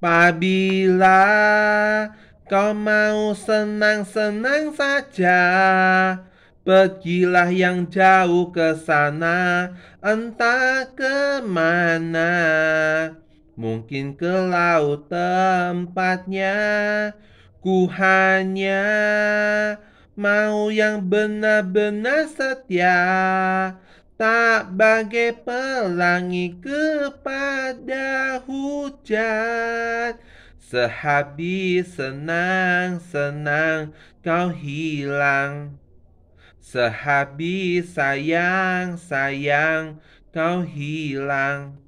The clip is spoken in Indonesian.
Apabila kau mau senang-senang saja, pergilah yang jauh ke sana, entah kemana. Mungkin ke laut tempatnya, ku hanya mau yang benar-benar setia, tak bagai pelangi kepada hujan. Sehabis senang-senang kau hilang Sehabis sayang-sayang kau hilang